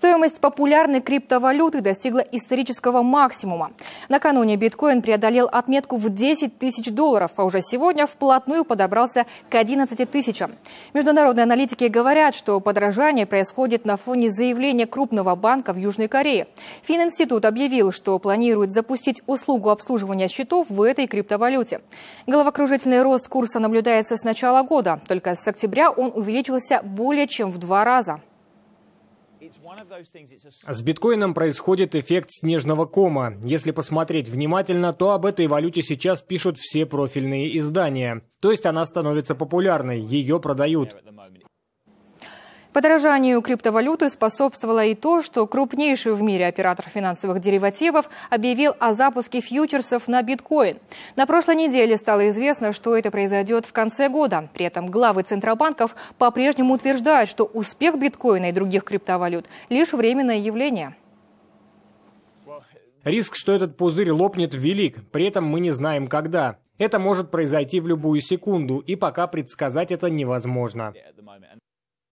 Стоимость популярной криптовалюты достигла исторического максимума. Накануне биткоин преодолел отметку в 10 тысяч долларов, а уже сегодня вплотную подобрался к 11 тысячам. Международные аналитики говорят, что подражание происходит на фоне заявления крупного банка в Южной Корее. Фининститут объявил, что планирует запустить услугу обслуживания счетов в этой криптовалюте. Головокружительный рост курса наблюдается с начала года, только с октября он увеличился более чем в два раза. С биткоином происходит эффект снежного кома. Если посмотреть внимательно, то об этой валюте сейчас пишут все профильные издания. То есть она становится популярной, ее продают. Подорожанию криптовалюты способствовало и то, что крупнейший в мире оператор финансовых деривативов объявил о запуске фьючерсов на биткоин. На прошлой неделе стало известно, что это произойдет в конце года. При этом главы центробанков по-прежнему утверждают, что успех биткоина и других криптовалют – лишь временное явление. Риск, что этот пузырь лопнет, велик, при этом мы не знаем когда. Это может произойти в любую секунду, и пока предсказать это невозможно.